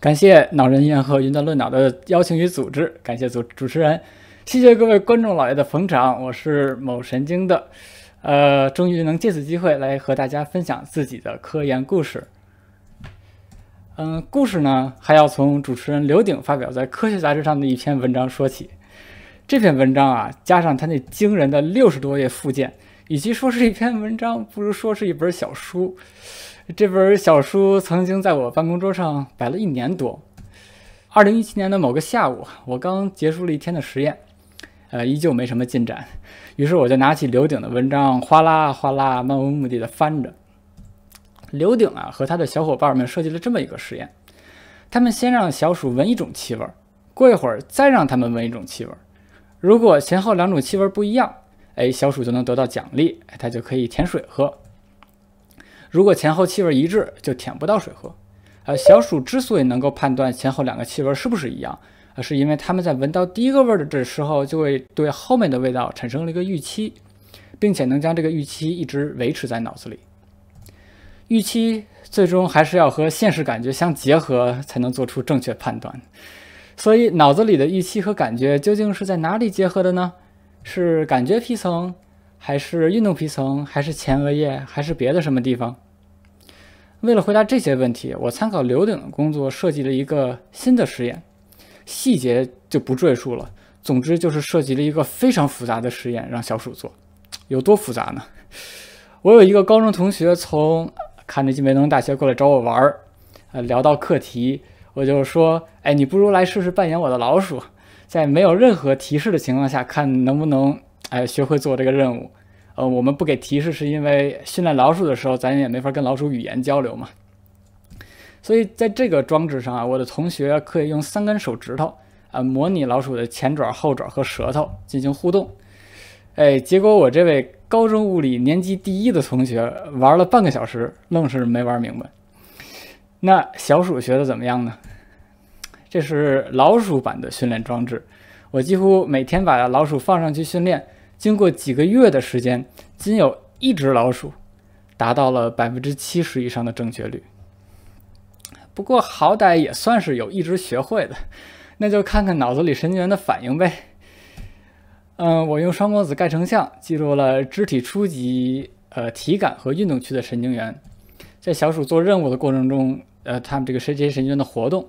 感谢脑人院和云端论脑的邀请与组织，感谢主主持人，谢谢各位观众老爷的捧场。我是某神经的，呃，终于能借此机会来和大家分享自己的科研故事。嗯，故事呢，还要从主持人刘鼎发表在《科学》杂志上的一篇文章说起。这篇文章啊，加上他那惊人的六十多页附件，与其说是一篇文章，不如说是一本小书。这本小书曾经在我办公桌上摆了一年多。二零一七年的某个下午，我刚结束了一天的实验，呃，依旧没什么进展，于是我就拿起刘鼎的文章，哗啦哗啦漫无目的的翻着。刘鼎啊和他的小伙伴们设计了这么一个实验，他们先让小鼠闻一种气味，过一会儿再让它们闻一种气味，如果前后两种气味不一样，哎，小鼠就能得到奖励，它就可以舔水喝。如果前后气味一致，就舔不到水喝。呃，小鼠之所以能够判断前后两个气味是不是一样，呃，是因为它们在闻到第一个味儿的时候，就会对后面的味道产生了一个预期，并且能将这个预期一直维持在脑子里。预期最终还是要和现实感觉相结合，才能做出正确判断。所以，脑子里的预期和感觉究竟是在哪里结合的呢？是感觉皮层？还是运动皮层，还是前额叶，还是别的什么地方？为了回答这些问题，我参考刘鼎的工作，设计了一个新的实验，细节就不赘述了。总之就是设计了一个非常复杂的实验，让小鼠做。有多复杂呢？我有一个高中同学从卡内基梅隆大学过来找我玩儿，呃，聊到课题，我就说：“哎，你不如来试试扮演我的老鼠，在没有任何提示的情况下，看能不能。”哎，学会做这个任务，呃，我们不给提示是因为训练老鼠的时候，咱也没法跟老鼠语言交流嘛。所以在这个装置上啊，我的同学可以用三根手指头啊，模拟老鼠的前爪、后爪和舌头进行互动。哎，结果我这位高中物理年级第一的同学玩了半个小时，愣是没玩明白。那小鼠学的怎么样呢？这是老鼠版的训练装置，我几乎每天把老鼠放上去训练。经过几个月的时间，仅有一只老鼠达到了百分之七十以上的正确率。不过好歹也算是有一只学会的，那就看看脑子里神经元的反应呗。嗯，我用双光子钙成像记录了肢体初级呃体感和运动区的神经元，在小鼠做任务的过程中，呃，他们这个神经神经元的活动。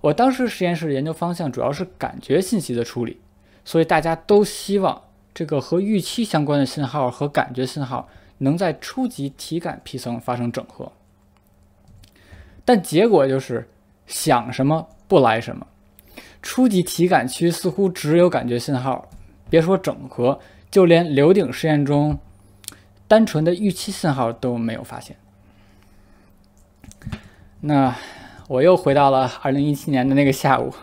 我当时实验室的研究方向主要是感觉信息的处理，所以大家都希望。这个和预期相关的信号和感觉信号能在初级体感皮层发生整合，但结果就是想什么不来什么。初级体感区似乎只有感觉信号，别说整合，就连刘顶实验中单纯的预期信号都没有发现。那我又回到了二零一七年的那个下午。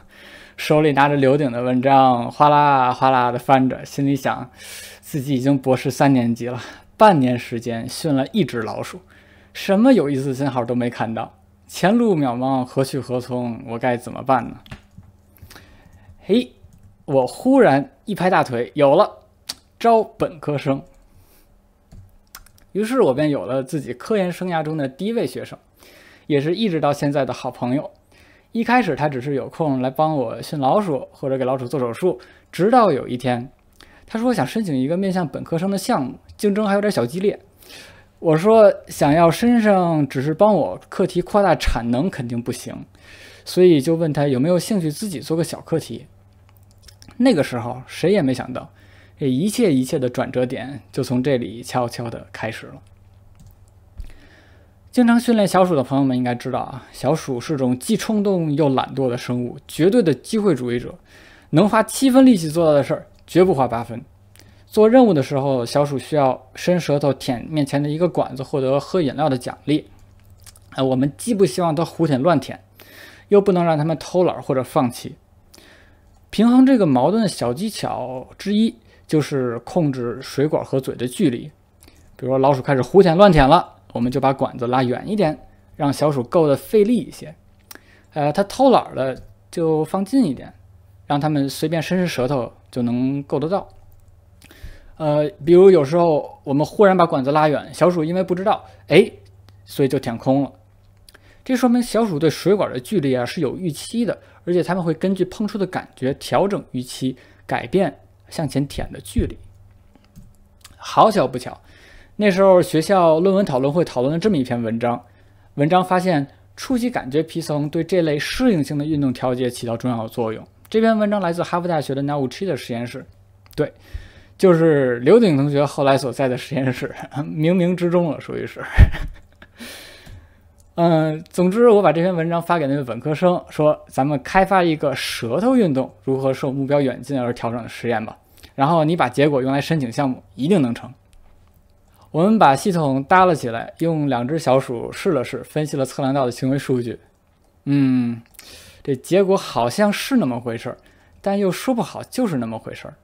手里拿着刘鼎的文章，哗啦哗啦的翻着，心里想：自己已经博士三年级了，半年时间训了一只老鼠，什么有意思的信号都没看到，前路渺茫，何去何从？我该怎么办呢？嘿，我忽然一拍大腿，有了，招本科生。于是，我便有了自己科研生涯中的第一位学生，也是一直到现在的好朋友。一开始他只是有空来帮我训老鼠或者给老鼠做手术，直到有一天，他说想申请一个面向本科生的项目，竞争还有点小激烈。我说想要身上只是帮我课题扩大产能肯定不行，所以就问他有没有兴趣自己做个小课题。那个时候谁也没想到，这一切一切的转折点就从这里悄悄地开始了。经常训练小鼠的朋友们应该知道啊，小鼠是种既冲动又懒惰的生物，绝对的机会主义者，能花七分力气做到的事儿，绝不花八分。做任务的时候，小鼠需要伸舌头舔面前的一个管子，获得喝饮料的奖励。哎，我们既不希望它胡舔乱舔，又不能让它们偷懒或者放弃。平衡这个矛盾的小技巧之一就是控制水管和嘴的距离。比如老鼠开始胡舔乱舔了。我们就把管子拉远一点，让小鼠够的费力一些。呃，它偷懒了就放近一点，让它们随便伸伸舌头就能够得到。呃，比如有时候我们忽然把管子拉远，小鼠因为不知道哎，所以就舔空了。这说明小鼠对水管的距离啊是有预期的，而且它们会根据碰触的感觉调整预期，改变向前舔的距离。好巧不巧。那时候学校论文讨论会讨论了这么一篇文章，文章发现初级感觉皮层对这类适应性的运动调节起到重要作用。这篇文章来自哈佛大学的 n a u c h i 的实验室，对，就是刘鼎同学后来所在的实验室，冥冥之中了，属于是。嗯，总之我把这篇文章发给那位本科生，说咱们开发一个舌头运动如何受目标远近而调整的实验吧，然后你把结果用来申请项目，一定能成。我们把系统搭了起来，用两只小鼠试了试，分析了测量到的行为数据。嗯，这结果好像是那么回事儿，但又说不好就是那么回事儿。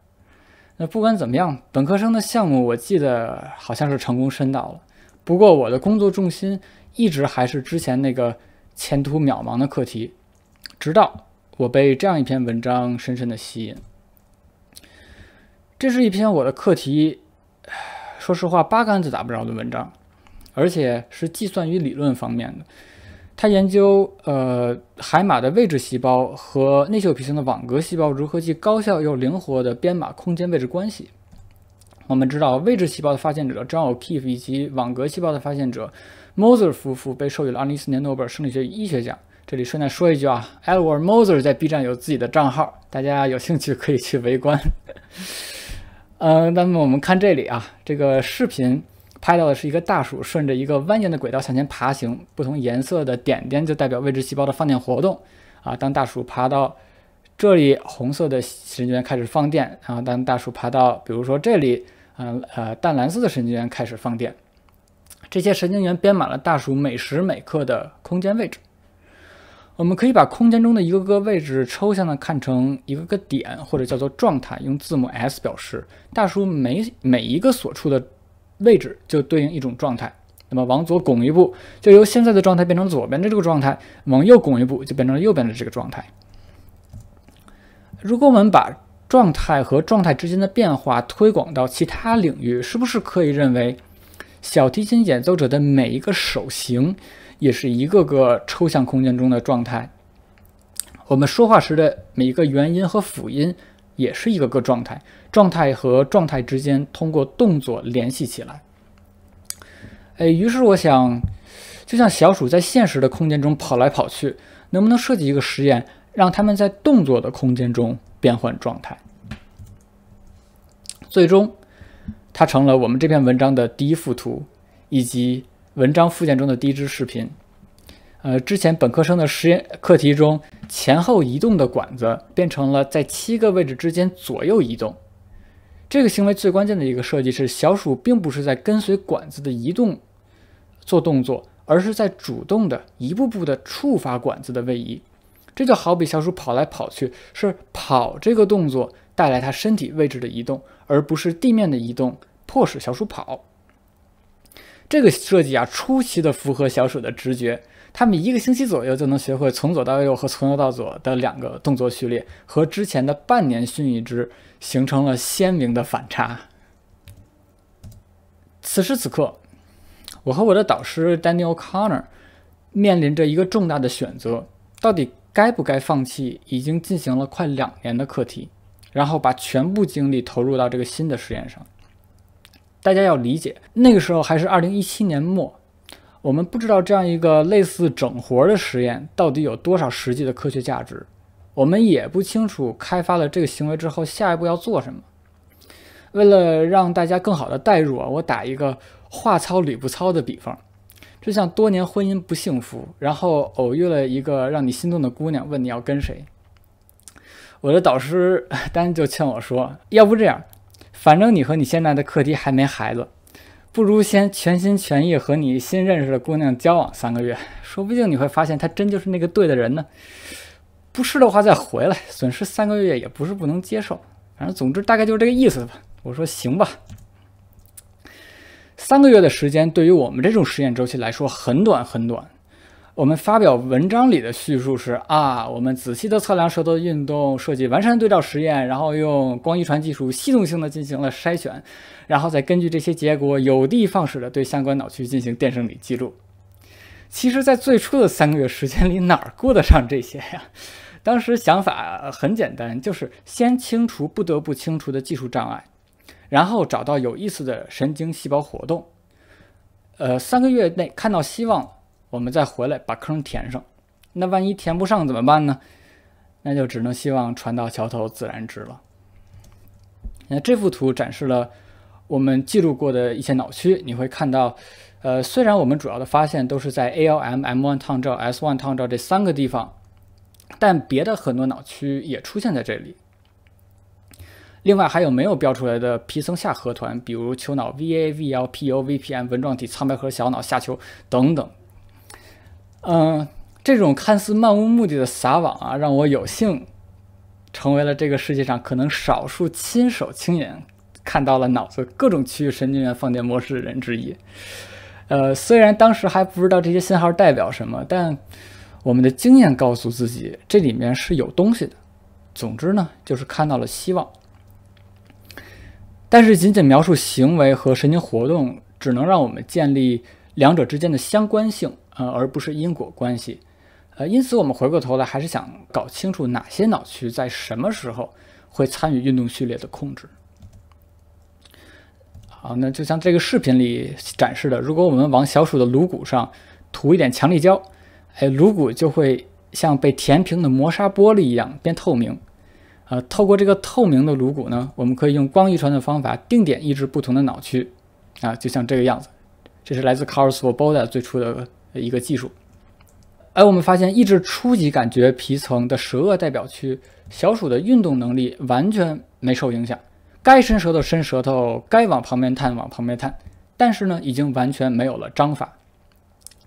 那不管怎么样，本科生的项目我记得好像是成功申到了。不过我的工作重心一直还是之前那个前途渺茫的课题，直到我被这样一篇文章深深的吸引。这是一篇我的课题。说实话，八竿子打不着的文章，而且是计算与理论方面的。他研究呃海马的位置细胞和内嗅皮层的网格细胞如何既高效又灵活地编码空间位置关系。我们知道位置细胞的发现者 John O'Keefe 以及网格细胞的发现者 m o s e r 夫妇被授予了2 0 1 4年诺贝尔生理学医学奖。这里顺带说一句啊，Edward m o s e r 在 B 站有自己的账号，大家有兴趣可以去围观。呃，那么我们看这里啊，这个视频拍到的是一个大鼠顺着一个蜿蜒的轨道向前爬行，不同颜色的点点就代表未知细胞的放电活动啊。当大鼠爬到这里，红色的神经元开始放电，然后当大鼠爬到，比如说这里，呃呃，淡蓝色的神经元开始放电，这些神经元编码了大鼠每时每刻的空间位置。我们可以把空间中的一个个位置抽象的看成一个个点，或者叫做状态，用字母 S 表示。大叔每每一个所处的位置就对应一种状态。那么往左拱一步，就由现在的状态变成左边的这个状态；往右拱一步，就变成了右边的这个状态。如果我们把状态和状态之间的变化推广到其他领域，是不是可以认为小提琴演奏者的每一个手型？也是一个个抽象空间中的状态。我们说话时的每一个元音和辅音也是一个个状态，状态和状态之间通过动作联系起来。哎，于是我想，就像小鼠在现实的空间中跑来跑去，能不能设计一个实验，让它们在动作的空间中变换状态？最终，它成了我们这篇文章的第一幅图，以及。文章附件中的第一支视频，呃，之前本科生的实验课题中，前后移动的管子变成了在七个位置之间左右移动。这个行为最关键的一个设计是，小鼠并不是在跟随管子的移动做动作，而是在主动的一步步的触发管子的位移。这就好比小鼠跑来跑去，是跑这个动作带来它身体位置的移动，而不是地面的移动迫使小鼠跑。这个设计啊，出奇的符合小鼠的直觉，他们一个星期左右就能学会从左到右和从右到左的两个动作序列，和之前的半年训一只形成了鲜明的反差。此时此刻，我和我的导师 Daniel Connor 面临着一个重大的选择：到底该不该放弃已经进行了快两年的课题，然后把全部精力投入到这个新的实验上？大家要理解，那个时候还是二零一七年末，我们不知道这样一个类似整活的实验到底有多少实际的科学价值，我们也不清楚开发了这个行为之后下一步要做什么。为了让大家更好的代入啊，我打一个话糙理不糙的比方，就像多年婚姻不幸福，然后偶遇了一个让你心动的姑娘，问你要跟谁？我的导师丹就劝我说，要不这样。反正你和你现在的课题还没孩子，不如先全心全意和你新认识的姑娘交往三个月，说不定你会发现她真就是那个对的人呢。不是的话再回来，损失三个月也不是不能接受。反正总之大概就是这个意思吧。我说行吧，三个月的时间对于我们这种实验周期来说很短很短。我们发表文章里的叙述是啊，我们仔细地测量舌头运动，设计完善对照实验，然后用光遗传技术系统性地进行了筛选，然后再根据这些结果，有的放矢地对相关脑区进行电生理记录。其实，在最初的三个月时间里，哪儿顾得上这些呀？当时想法很简单，就是先清除不得不清除的技术障碍，然后找到有意思的神经细胞活动。呃，三个月内看到希望。我们再回来把坑填上，那万一填不上怎么办呢？那就只能希望船到桥头自然直了。那这幅图展示了我们记录过的一些脑区，你会看到，呃，虽然我们主要的发现都是在 a l m M1 烫照、S1 烫照这三个地方，但别的很多脑区也出现在这里。另外还有没有标出来的皮层下核团，比如丘脑、VAVL、PO、VPM、纹状体、苍白核、小脑下丘等等。嗯，这种看似漫无目的的撒网啊，让我有幸成为了这个世界上可能少数亲手亲眼看到了脑子各种区域神经元放电模式的人之一。呃，虽然当时还不知道这些信号代表什么，但我们的经验告诉自己，这里面是有东西的。总之呢，就是看到了希望。但是，仅仅描述行为和神经活动，只能让我们建立两者之间的相关性。呃，而不是因果关系，呃，因此我们回过头来还是想搞清楚哪些脑区在什么时候会参与运动序列的控制。好，那就像这个视频里展示的，如果我们往小鼠的颅骨上涂一点强力胶，哎，颅骨就会像被填平的磨砂玻璃一样变透明。呃，透过这个透明的颅骨呢，我们可以用光遗传的方法定点抑制不同的脑区，啊，就像这个样子。这是来自 Carlos b o d a 的最初的。的一个技术，而我们发现抑制初级感觉皮层的舌颚代表区，小鼠的运动能力完全没受影响，该伸舌头伸舌头，该往旁边探往旁边探，但是呢，已经完全没有了章法，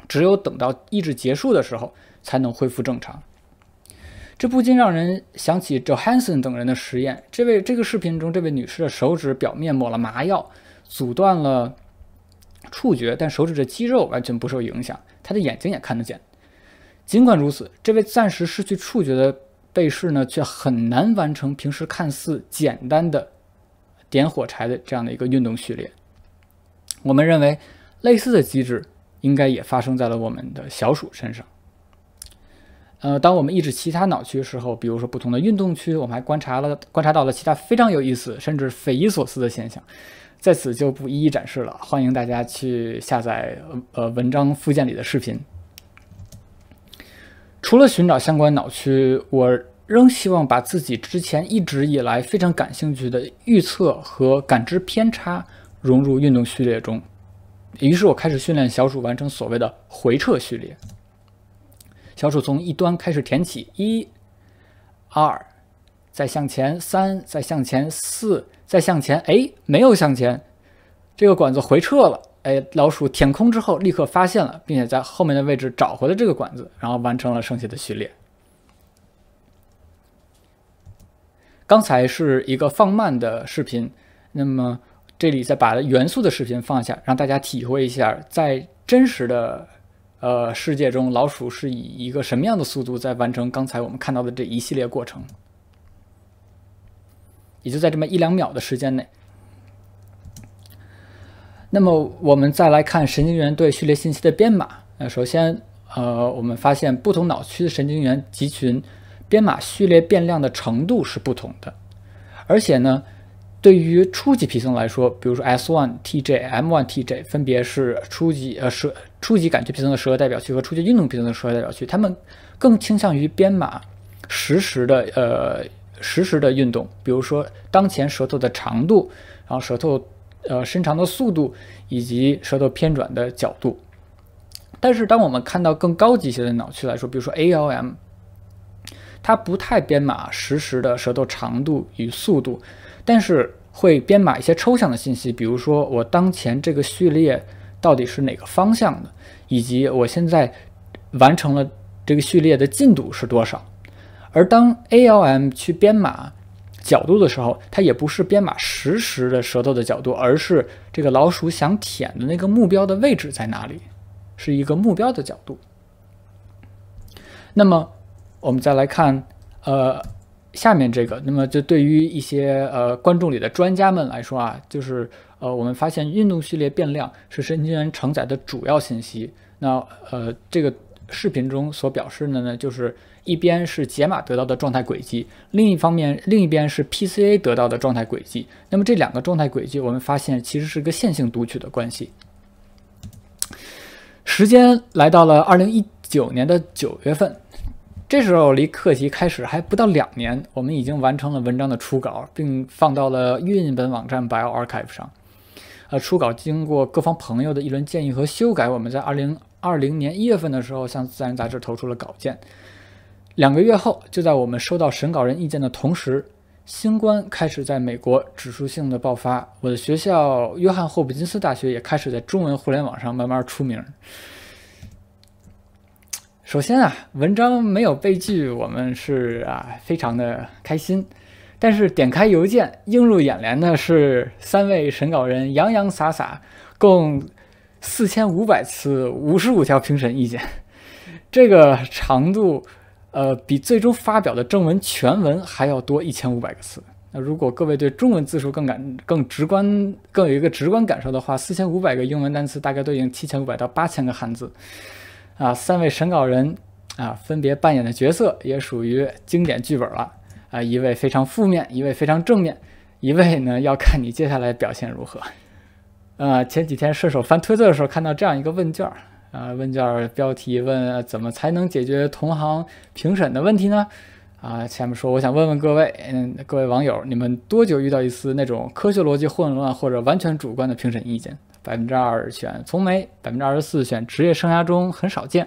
只有等到抑制结束的时候才能恢复正常。这不禁让人想起 Johansson 等人的实验，这位这个视频中这位女士的手指表面抹了麻药，阻断了触觉，但手指的肌肉完全不受影响。他的眼睛也看得见，尽管如此，这位暂时失去触觉的被试呢，却很难完成平时看似简单的点火柴的这样的一个运动序列。我们认为，类似的机制应该也发生在了我们的小鼠身上。呃，当我们抑制其他脑区的时候，比如说不同的运动区，我们还观察了观察到了其他非常有意思甚至匪夷所思的现象。在此就不一一展示了，欢迎大家去下载呃文章附件里的视频。除了寻找相关脑区，我仍希望把自己之前一直以来非常感兴趣的预测和感知偏差融入运动序列中。于是我开始训练小鼠完成所谓的回撤序列。小鼠从一端开始填起，一、二，再向前三，再向前四。在向前，哎，没有向前，这个管子回撤了。哎，老鼠舔空之后，立刻发现了，并且在后面的位置找回了这个管子，然后完成了剩下的序列。刚才是一个放慢的视频，那么这里再把元素的视频放下，让大家体会一下，在真实的呃世界中，老鼠是以一个什么样的速度在完成刚才我们看到的这一系列过程。也就在这么一两秒的时间内。那么，我们再来看神经元对序列信息的编码。呃，首先，呃，我们发现不同脑区的神经元集群编码序列变量的程度是不同的。而且呢，对于初级皮层来说，比如说 S1 TJ、M1 TJ，分别是初级呃是初级感觉皮层的十代表区和初级运动皮层的十代表区，它们更倾向于编码实时的呃。实时的运动，比如说当前舌头的长度，然后舌头呃伸长的速度，以及舌头偏转的角度。但是当我们看到更高级一些的脑区来说，比如说 ALM，它不太编码实时的舌头长度与速度，但是会编码一些抽象的信息，比如说我当前这个序列到底是哪个方向的，以及我现在完成了这个序列的进度是多少。而当 ALM 去编码角度的时候，它也不是编码实时的舌头的角度，而是这个老鼠想舔的那个目标的位置在哪里，是一个目标的角度。那么我们再来看，呃，下面这个，那么就对于一些呃观众里的专家们来说啊，就是呃，我们发现运动序列变量是神经元承载的主要信息。那呃，这个视频中所表示的呢，就是。一边是解码得到的状态轨迹，另一方面，另一边是 PCA 得到的状态轨迹。那么这两个状态轨迹，我们发现其实是一个线性读取的关系。时间来到了二零一九年的九月份，这时候离课题开始还不到两年，我们已经完成了文章的初稿，并放到了运本网站 bioarchive 上。呃，初稿经过各方朋友的一轮建议和修改，我们在二零二零年一月份的时候向《自然》杂志投出了稿件。两个月后，就在我们收到审稿人意见的同时，新冠开始在美国指数性的爆发。我的学校约翰霍普金斯大学也开始在中文互联网上慢慢出名。首先啊，文章没有被拒，我们是啊非常的开心。但是点开邮件，映入眼帘的是三位审稿人洋洋洒洒共四千五百次五十五条评审意见，这个长度。呃，比最终发表的正文全文还要多一千五百个字。那如果各位对中文字数更感、更直观、更有一个直观感受的话，四千五百个英文单词大概对应七千五百到八千个汉字。啊，三位审稿人啊，分别扮演的角色也属于经典剧本了啊，一位非常负面，一位非常正面，一位呢要看你接下来表现如何。呃，前几天顺手翻推特的时候，看到这样一个问卷儿。啊，问卷标题问怎么才能解决同行评审的问题呢？啊，前面说我想问问各位，嗯，各位网友，你们多久遇到一次那种科学逻辑混乱或者完全主观的评审意见？百分之二选从没，百分之二十四选职业生涯中很少见，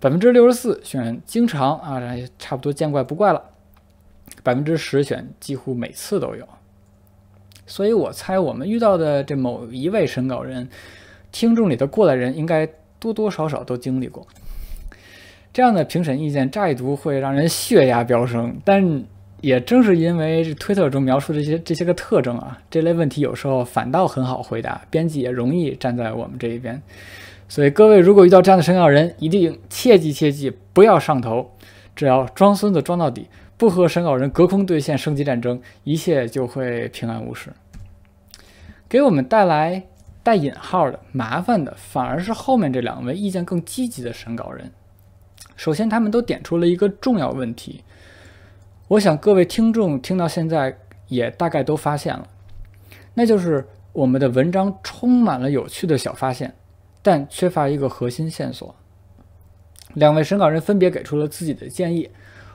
百分之六十四选经常啊，差不多见怪不怪了，百分之十选几乎每次都有。所以我猜我们遇到的这某一位审稿人，听众里的过来人应该。多多少少都经历过这样的评审意见，乍一读会让人血压飙升。但也正是因为推特中描述这些这些个特征啊，这类问题有时候反倒很好回答，编辑也容易站在我们这一边。所以各位如果遇到这样的审稿人，一定切记切记不要上头，只要装孙子装到底，不和审稿人隔空对线升级战争，一切就会平安无事，给我们带来。带引号的麻烦的，反而是后面这两位意见更积极的审稿人。首先，他们都点出了一个重要问题。我想各位听众听到现在也大概都发现了，那就是我们的文章充满了有趣的小发现，但缺乏一个核心线索。两位审稿人分别给出了自己的建议，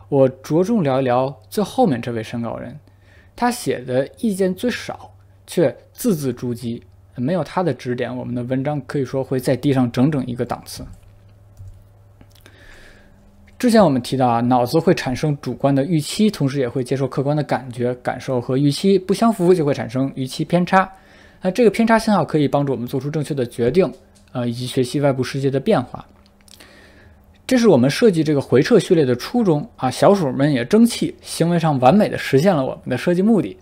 我着重聊一聊最后面这位审稿人，他写的意见最少，却字字珠玑。没有他的指点，我们的文章可以说会在地上整整一个档次。之前我们提到啊，脑子会产生主观的预期，同时也会接受客观的感觉、感受和预期不相符，就会产生预期偏差。那这个偏差信号可以帮助我们做出正确的决定，呃，以及学习外部世界的变化。这是我们设计这个回撤序列的初衷啊！小鼠们也争气，行为上完美的实现了我们的设计目的。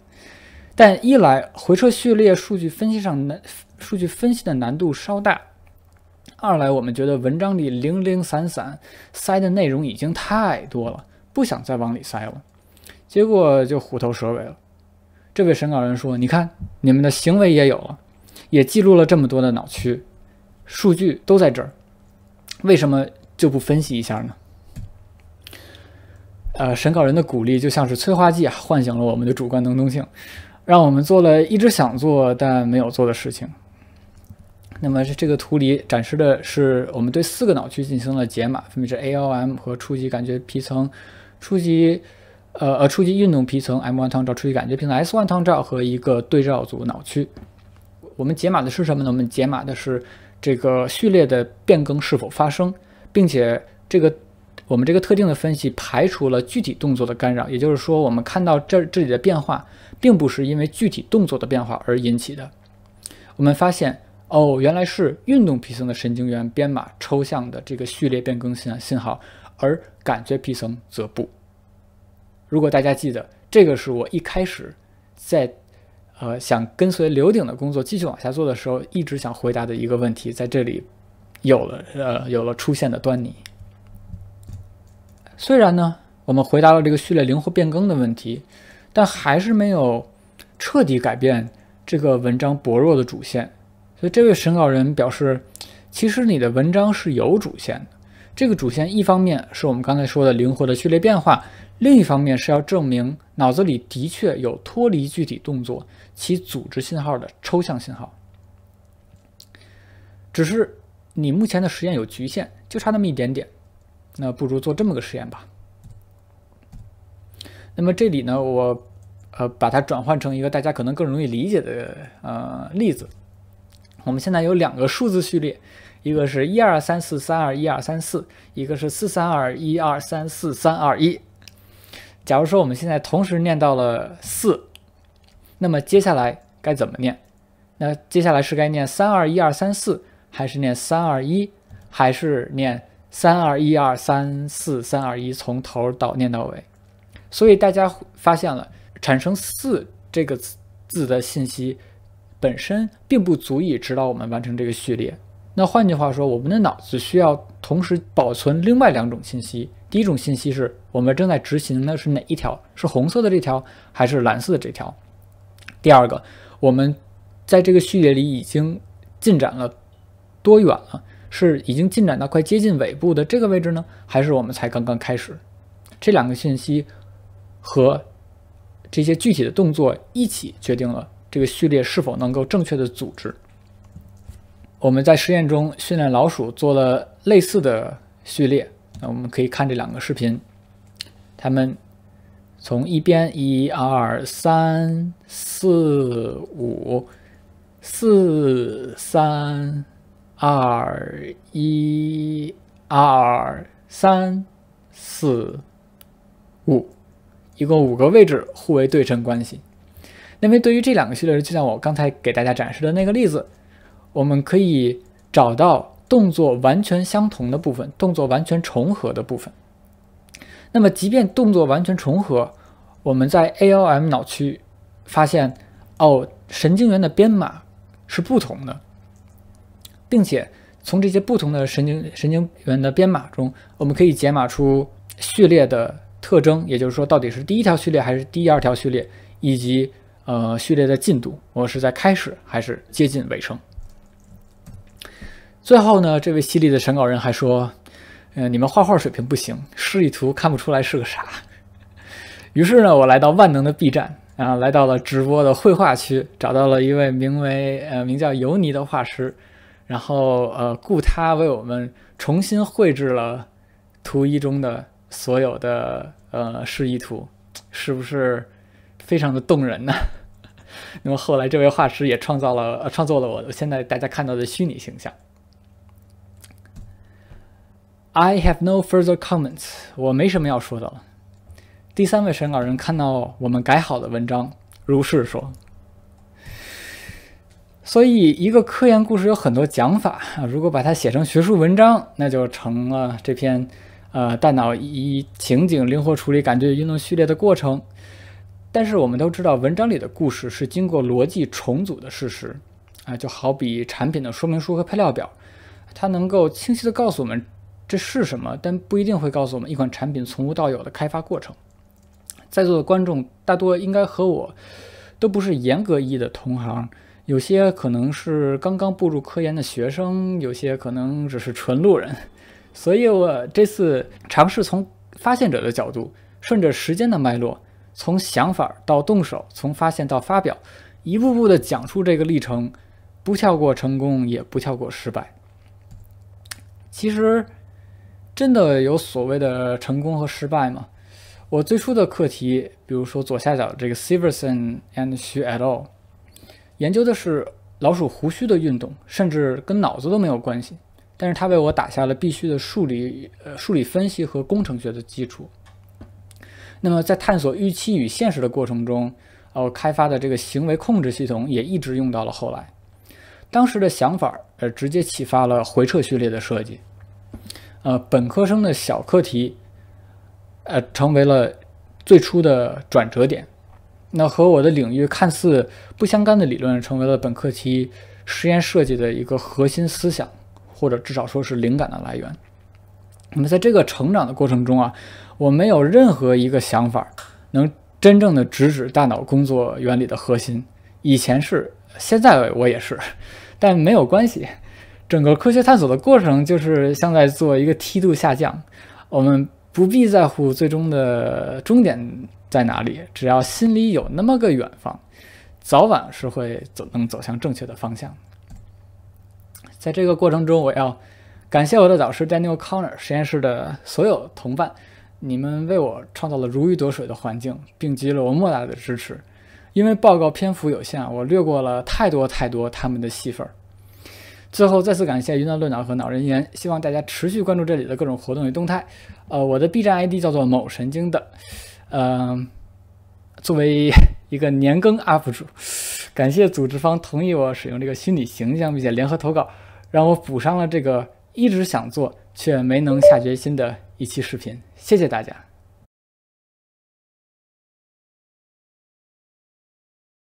但一来回撤序列数据分析上难，数据分析的难度稍大；二来，我们觉得文章里零零散散塞的内容已经太多了，不想再往里塞了，结果就虎头蛇尾了。这位审稿人说：“你看，你们的行为也有了，也记录了这么多的脑区，数据都在这儿，为什么就不分析一下呢？”呃，审稿人的鼓励就像是催化剂啊，唤醒了我们的主观能动性。让我们做了一直想做但没有做的事情。那么，这个图里展示的是我们对四个脑区进行了解码，分别是 AOM 和初级感觉皮层、初级呃呃初级运动皮层 M1 汤照、初级感觉皮层 S1 汤照和一个对照组脑区。我们解码的是什么呢？我们解码的是这个序列的变更是否发生，并且这个。我们这个特定的分析排除了具体动作的干扰，也就是说，我们看到这这里的变化，并不是因为具体动作的变化而引起的。我们发现，哦，原来是运动皮层的神经元编码抽象的这个序列变更信信号，而感觉皮层则不。如果大家记得，这个是我一开始在呃想跟随刘鼎的工作继续往下做的时候，一直想回答的一个问题，在这里有了呃有了出现的端倪。虽然呢，我们回答了这个序列灵活变更的问题，但还是没有彻底改变这个文章薄弱的主线。所以，这位审稿人表示，其实你的文章是有主线的。这个主线一方面是我们刚才说的灵活的序列变化，另一方面是要证明脑子里的确有脱离具体动作其组织信号的抽象信号。只是你目前的实验有局限，就差那么一点点。那不如做这么个实验吧。那么这里呢，我呃把它转换成一个大家可能更容易理解的呃例子。我们现在有两个数字序列，一个是一二三四三二一二三四，一个是四三二一二三四三二一。假如说我们现在同时念到了四，那么接下来该怎么念？那接下来是该念三二一二三四，还是念三二一，还是念？三二一二三四三二一，从头到念到尾。所以大家发现了，产生“四”这个字的信息本身并不足以指导我们完成这个序列。那换句话说，我们的脑子需要同时保存另外两种信息：第一种信息是我们正在执行的是哪一条，是红色的这条还是蓝色的这条；第二个，我们在这个序列里已经进展了多远了。是已经进展到快接近尾部的这个位置呢，还是我们才刚刚开始？这两个信息和这些具体的动作一起决定了这个序列是否能够正确的组织。我们在实验中训练老鼠做了类似的序列，那我们可以看这两个视频，他们从一边一二三四五，四三。二一二三四五，一共五个位置互为对称关系。那么对于这两个序列，就像我刚才给大家展示的那个例子，我们可以找到动作完全相同的部分，动作完全重合的部分。那么即便动作完全重合，我们在 ALM 脑区发现，哦，神经元的编码是不同的。并且从这些不同的神经神经元的编码中，我们可以解码出序列的特征，也就是说，到底是第一条序列还是第二条序列，以及呃序列的进度，我是在开始还是接近尾声。最后呢，这位犀利的审稿人还说，嗯，你们画画水平不行，示意图看不出来是个啥。于是呢，我来到万能的 B 站，然后来到了直播的绘画区，找到了一位名为呃名叫尤尼的画师。然后，呃，故他为我们重新绘制了图一中的所有的呃示意图，是不是非常的动人呢？那么后来，这位画师也创造了、创作了我现在大家看到的虚拟形象。I have no further comments，我没什么要说的了。第三位审稿人看到我们改好的文章，如是说。所以，一个科研故事有很多讲法啊。如果把它写成学术文章，那就成了这篇，呃，大脑以情景灵活处理感觉运动序列的过程。但是我们都知道，文章里的故事是经过逻辑重组的事实啊。就好比产品的说明书和配料表，它能够清晰地告诉我们这是什么，但不一定会告诉我们一款产品从无到有的开发过程。在座的观众大多应该和我都不是严格意义的同行。有些可能是刚刚步入科研的学生，有些可能只是纯路人，所以我这次尝试从发现者的角度，顺着时间的脉络，从想法到动手，从发现到发表，一步步的讲述这个历程，不跳过成功，也不跳过失败。其实，真的有所谓的成功和失败吗？我最初的课题，比如说左下角这个 s i v e r s o n and Xu at all。研究的是老鼠胡须的运动，甚至跟脑子都没有关系。但是它为我打下了必须的数理呃数理分析和工程学的基础。那么在探索预期与现实的过程中，我开发的这个行为控制系统也一直用到了后来。当时的想法呃直接启发了回撤序列的设计。呃，本科生的小课题，呃成为了最初的转折点。那和我的领域看似不相干的理论，成为了本课题实验设计的一个核心思想，或者至少说是灵感的来源。那么在这个成长的过程中啊，我没有任何一个想法能真正的直指大脑工作原理的核心。以前是，现在我也是，但没有关系。整个科学探索的过程就是像在做一个梯度下降，我们不必在乎最终的终点。在哪里？只要心里有那么个远方，早晚是会走能走向正确的方向。在这个过程中，我要感谢我的导师 Daniel Connor 实验室的所有同伴，你们为我创造了如鱼得水的环境，并给予了我莫大的支持。因为报告篇幅有限，我略过了太多太多他们的戏份。最后，再次感谢云端论脑和脑人言，希望大家持续关注这里的各种活动与动态。呃，我的 B 站 ID 叫做某神经的。嗯，作为 一个年更 UP 主，感谢组织方同意我使用这个虚拟形象并且联合投稿，让我补上了这个一直想做却没能下决心的一期视频。谢谢大家。